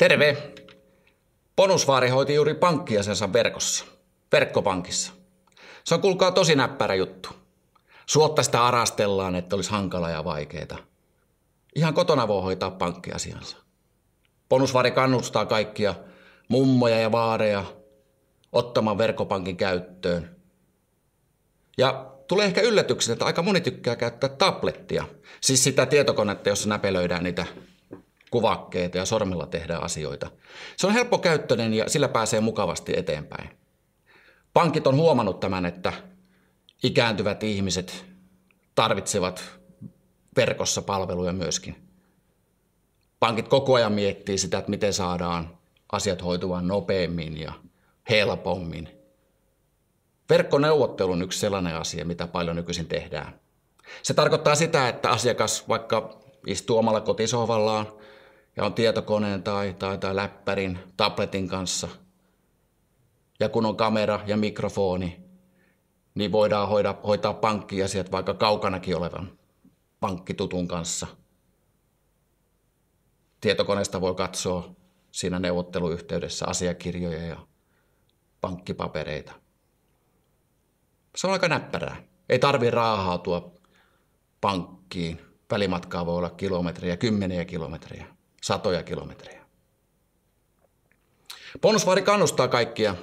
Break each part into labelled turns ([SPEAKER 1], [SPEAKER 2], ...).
[SPEAKER 1] Terve! Bonusvaari hoiti juuri pankkiasensa verkossa, verkkopankissa. Se on kuulkaa tosi näppärä juttu. Suotta sitä arastellaan, että olisi hankala ja vaikeeta. Ihan kotona voi hoitaa pankkiasiansa. Bonusvaari kannustaa kaikkia mummoja ja vaareja ottamaan verkkopankin käyttöön. Ja tulee ehkä yllätyksen, että aika moni tykkää käyttää tablettia. Siis sitä tietokonetta, jossa näpelöidään niitä kuvakkeita ja sormilla tehdään asioita. Se on helppokäyttöinen ja sillä pääsee mukavasti eteenpäin. Pankit on huomannut tämän, että ikääntyvät ihmiset tarvitsevat verkossa palveluja myöskin. Pankit koko ajan miettii sitä, että miten saadaan asiat hoituvan nopeammin ja helpommin. Verkkoneuvottelu on yksi sellainen asia, mitä paljon nykyisin tehdään. Se tarkoittaa sitä, että asiakas vaikka istuu omalla kotisohvallaan ja on tietokoneen tai, tai, tai läppärin, tabletin kanssa. Ja kun on kamera ja mikrofoni, niin voidaan hoida, hoitaa pankkiasiat vaikka kaukanakin olevan pankkitutun kanssa. Tietokoneesta voi katsoa siinä neuvotteluyhteydessä asiakirjoja ja pankkipapereita. Se on aika näppärää. Ei tarvi raahautua pankkiin. Välimatkaa voi olla kilometriä, kymmeniä kilometriä satoja kilometrejä. Bonusvaari kannustaa kaikkia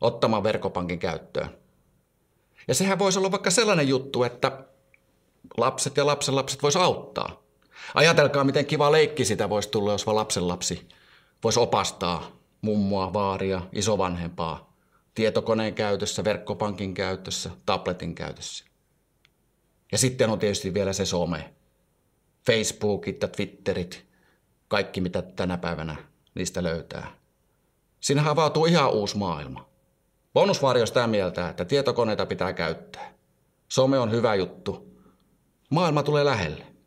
[SPEAKER 1] ottamaan verkkopankin käyttöön. Ja sehän voisi olla vaikka sellainen juttu, että lapset ja lapsenlapset vois auttaa. Ajatelkaa, miten kiva leikki sitä voisi tulla, jos vaan lapsenlapsi voisi opastaa mummoa, vaaria, isovanhempaa tietokoneen käytössä, verkkopankin käytössä, tabletin käytössä. Ja sitten on tietysti vielä se some. Facebookit ja Twitterit, kaikki, mitä tänä päivänä niistä löytää. Siinä avautuu ihan uusi maailma. Bonusvarjo sitä mieltä, että tietokoneita pitää käyttää. Some on hyvä juttu. Maailma tulee lähelle.